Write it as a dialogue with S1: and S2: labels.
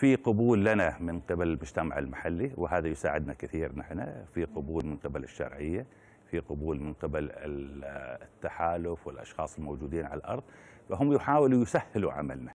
S1: في قبول لنا من قبل المجتمع المحلي وهذا يساعدنا كثير نحن في قبول من قبل الشرعية في قبول من قبل التحالف والأشخاص الموجودين على الأرض فهم يحاولوا يسهلوا عملنا